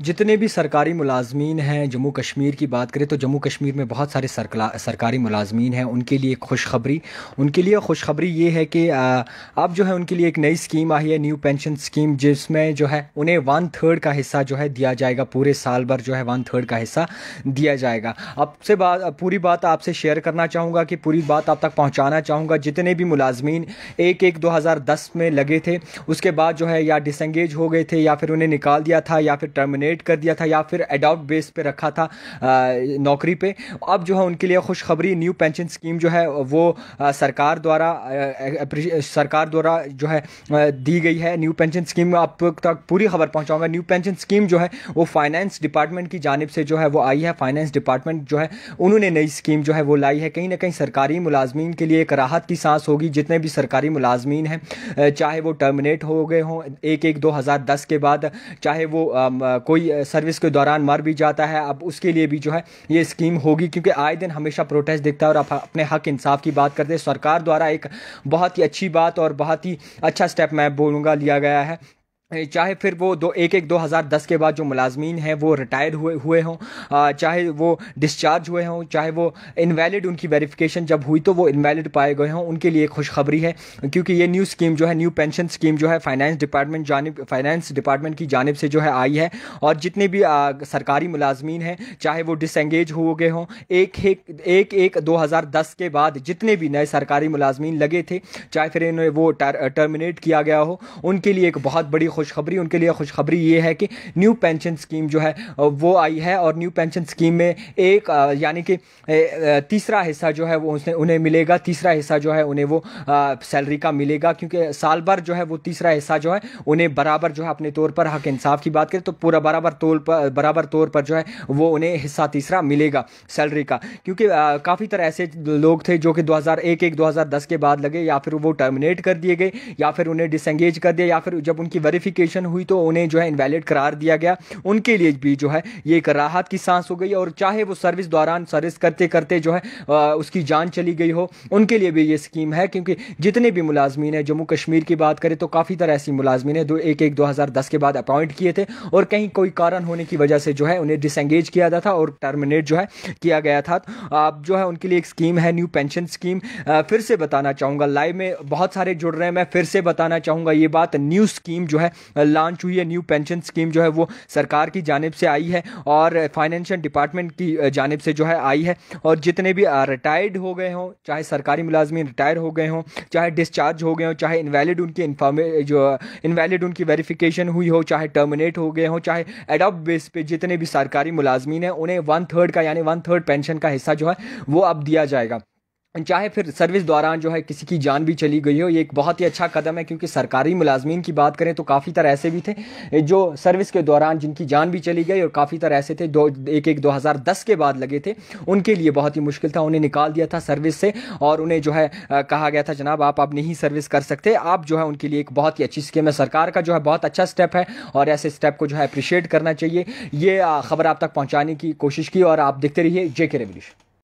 जितने भी सरकारी मुलाजमीन हैं जम्मू कश्मीर की बात करें तो जम्मू कश्मीर में बहुत सारे सरकारी मुलाजमीन हैं उनके लिए खुशखबरी उनके लिए खुशखबरी ये है कि अब जो है उनके लिए एक नई स्कीम आई है न्यू पेंशन स्कीम जिसमें जो है उन्हें वन थर्ड का हिस्सा जो है दिया जाएगा पूरे साल भर जो है वन थर्ड का हिस्सा दिया जाएगा अब से बात पूरी बात आपसे शेयर करना चाहूँगा कि पूरी बात आप तक पहुँचाना चाहूँगा जितने भी मुलाजमीन एक एक दो में लगे थे उसके बाद जो है या डिसंगेज हो गए थे या फिर उन्हें निकाल दिया था या फिर टर्मिनेट नॉमिनेट कर दिया था या फिर एडॉप्ट बेस पे रखा था नौकरी पे अब जो है उनके लिए खुशखबरी न्यू पेंशन स्कीम जो है वो सरकार द्वारा सरकार द्वारा जो है दी गई है न्यू पेंशन स्कीम आप तक पूरी खबर पहुंचाऊंगा न्यू पेंशन स्कीम जो है वो फाइनेंस डिपार्टमेंट की जानब से जो है वो आई है फाइनेंस डिपार्टमेंट जो है उन्होंने नई स्कीम जो है वो लाई है कहीं ना कहीं सरकारी मुलाजमीन के लिए एक राहत की सांस होगी जितने भी सरकारी मुलाजमीन हैं चाहे वो टर्मिनेट हो गए हों एक एक दो हज़ार दस के बाद चाहे वो आ, कोई सर्विस के दौरान मर भी जाता है अब उसके लिए भी जो है ये स्कीम होगी क्योंकि आए दिन हमेशा प्रोटेस्ट दिखता है और आप अपने हक इंसाफ की बात करते हैं सरकार द्वारा एक बहुत ही अच्छी बात और बहुत ही अच्छा स्टेप मैं बोलूँगा लिया गया है चाहे फिर वो दो एक एक दो हज़ार दस के बाद जो मुलाजमीन हैं वो रिटायर हुए हुए हों चाहे वो डिस्चार्ज हुए हों चाहे वो इनवैलिड उनकी वेरिफिकेशन जब हुई तो वो इनवैलिड पाए गए हों उनके लिए खुशखबरी है क्योंकि ये न्यू स्कीम जो है न्यू पेंशन स्कीम जो है फाइनेंस डिपार्टमेंट जानब फाइनेंस डिपार्टमेंट की जानब से जो है आई है और जितने भी आ, सरकारी मुलाजमीन हैं चाहे वो डिसंगेज हो गए हों एक एक एक एक दो हज़ार दस के बाद जितने भी नए सरकारी मुलाजमीन लगे थे चाहे फिर इन्हें वो टर्मिनेट किया गया हो उनके लिए एक बहुत बड़ी खुशखबरी उनके लिए खुशखबरी ये है कि न्यू पेंशन स्कीम जो है वो आई है और न्यू पेंशन स्कीम में एक यानी कि तीसरा हिस्सा जो है वो उसने उन्हें मिलेगा तीसरा हिस्सा जो है उन्हें वो सैलरी का मिलेगा क्योंकि साल भर जो है वो तीसरा हिस्सा जो है उन्हें बराबर जो है अपने तौर पर हक इंसाफ की बात करें तो पूरा बराबर तौर पर बराबर तौर पर जो है वो उन्हें हिस्सा तीसरा मिलेगा सैलरी का क्योंकि काफ़ी तरह ऐसे लोग थे जो कि 2001 एक 2010 के बाद लगे या फिर वो टर्मिनेट कर दिए गए या फिर उन्हें डिसंगेज कर दिया या फिर जब उनकी वेरी वेरिफिकेशन हुई तो उन्हें जो है इनवैलिड करार दिया गया उनके लिए भी जो है ये एक राहत की सांस हो गई और चाहे वो सर्विस दौरान सर्विस करते करते जो है उसकी जान चली गई हो उनके लिए भी ये स्कीम है क्योंकि जितने भी मुलाजमीन है जम्मू कश्मीर की बात करें तो काफ़ी तरह ऐसी मुलाजमी है दो एक एक दो के बाद अपॉइंट किए थे और कहीं कोई कारण होने की वजह से जो है उन्हें डिसंगेज किया जाता था और टर्मिनेट जो है किया गया था अब जो है उनके लिए एक स्कीम है न्यू पेंशन स्कीम फिर से बताना चाहूँगा लाइव में बहुत सारे जुड़ रहे हैं मैं फिर से बताना चाहूँगा ये बात न्यू स्कीम जो है लॉन्च हुई है न्यू पेंशन स्कीम जो है वो सरकार की जानब से आई है और फाइनेंशियल डिपार्टमेंट की जानब से जो है आई है और जितने भी रिटायर्ड हो गए हों चाहे सरकारी मुलाजमी रिटायर हो गए हों चाहे डिस्चार्ज हो गए हों चाहे इनवैलिड उनकी इन्फॉर्मे जो इनवैलिड उनकी वेरिफिकेशन हुई हो चाहे टर्मिनेट हो गए हों चाहे एडॉप बेस पे जितने भी सरकारी मुलाजमीन हैं उन्हें वन थर्ड का यानी वन थर्ड पेंशन का हिस्सा जो है वो अब दिया जाएगा चाहे फिर सर्विस दौरान जो है किसी की जान भी चली गई हो ये एक बहुत ही अच्छा कदम है क्योंकि सरकारी मुलाजमीन की बात करें तो काफ़ी तरह ऐसे भी थे जो सर्विस के दौरान जिनकी जान भी चली गई और काफ़ी तरह ऐसे थे दो एक एक 2010 के बाद लगे थे उनके लिए बहुत ही मुश्किल था उन्हें निकाल दिया था सर्विस से और उन्हें जो है कहा गया था जनाब आप अब नहीं सर्विस कर सकते आप जो है उनके लिए एक बहुत ही अच्छी स्कीम है सरकार का जो है बहुत अच्छा स्टेप है और ऐसे स्टेप को जो है अप्रिशिएट करना चाहिए ये खबर आप तक पहुँचाने की कोशिश की और आप देखते रहिए जे के रेवल्यूशन